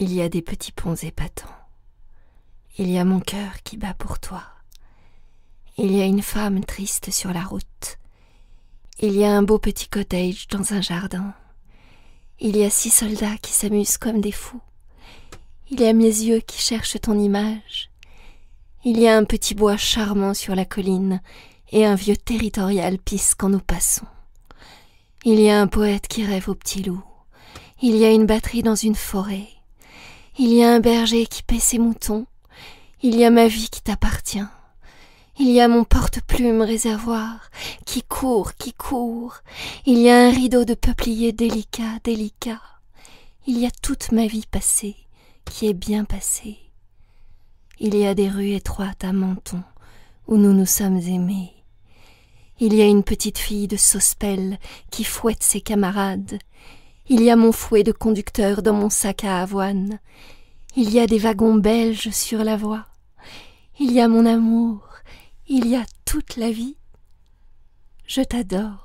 Il y a des petits ponts épatants. Il y a mon cœur qui bat pour toi. Il y a une femme triste sur la route. Il y a un beau petit cottage dans un jardin. Il y a six soldats qui s'amusent comme des fous. Il y a mes yeux qui cherchent ton image. Il y a un petit bois charmant sur la colline et un vieux territorial pisse quand nous passons. Il y a un poète qui rêve au petits loups. Il y a une batterie dans une forêt. Il y a un berger qui paie ses moutons. Il y a ma vie qui t'appartient. Il y a mon porte-plume réservoir qui court, qui court. Il y a un rideau de peuplier délicat, délicat. Il y a toute ma vie passée qui est bien passée. Il y a des rues étroites à Menton où nous nous sommes aimés. Il y a une petite fille de Sospel qui fouette ses camarades. Il y a mon fouet de conducteur dans mon sac à avoine. Il y a des wagons belges sur la voie. Il y a mon amour. Il y a toute la vie. Je t'adore.